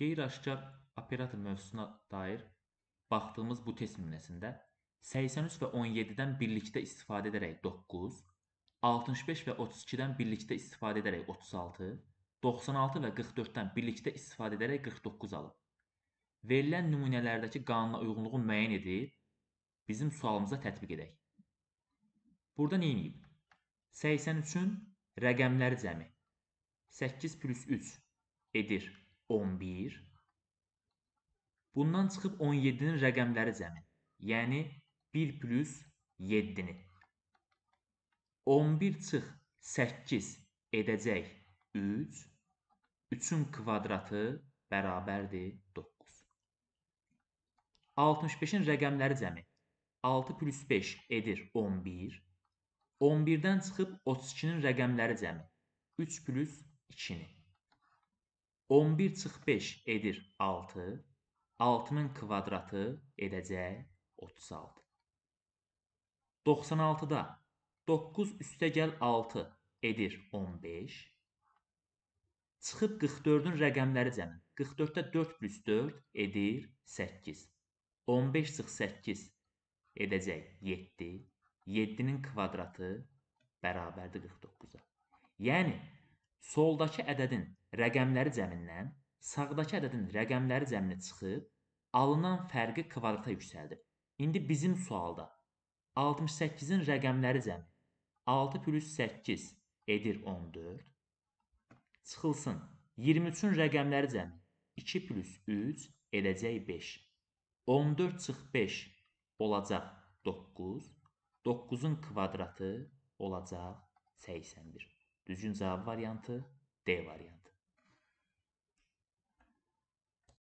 Qeyri-aşkar operator mövzusuna dair baxdığımız bu test nümunəsində 83 və 17-dən birlikdə istifadə edərək 9, 65 və 32-dən birlikdə istifadə edərək 36, 96 və 44-dən birlikdə istifadə edərək 49 alıb. Verilən nümunələrdəki qanuna uyğunluğu müəyyən edib bizim sualımıza tətbiq edək. Burada nə edib? 83-ün rəqəmləri cəmi 8 plus 3 edir 11. Bundan çıxıb 17-nin rəqəmləri cəmi. Yəni 1 plus 7-ni. 11 çıx 8 edəcək 3. 3-ün kvadratı bərabərdir 9. 65-in rəqəmləri cəmi. 6 plus 5 edir 11. 11-dən çıxıb 32-nin rəqəmləri cəmi. 3 plus 2-ni. 11 çıx 5 edir 6. 6-nın kvadratı edəcək 36. 96-da 9 üstə gəl 6 edir 15. Çıxıb 44-ün rəqəmləri cəmi. 44-də 4 plus 4 edir 8. 15 çıx 8 edəcək 7. 7-nin kvadratı bərabərdir 49-a. Yəni soldakı ədədin rəqəmləri cəmindən sağdakı ədədin rəqəmləri cəminə çıxıb alınan fərqi kvadrata yüksəldir. İndi bizim sualda 68-in rəqəmləri cəmi 6 8 edir 14. Çıxılsın 23-ün rəqəmləri cəmi 2 3 edəcək 5. 14 çıx 5 olacaq 9. 9-un kvadratı olacaq 81. Düzgün cavab variantı D variantı.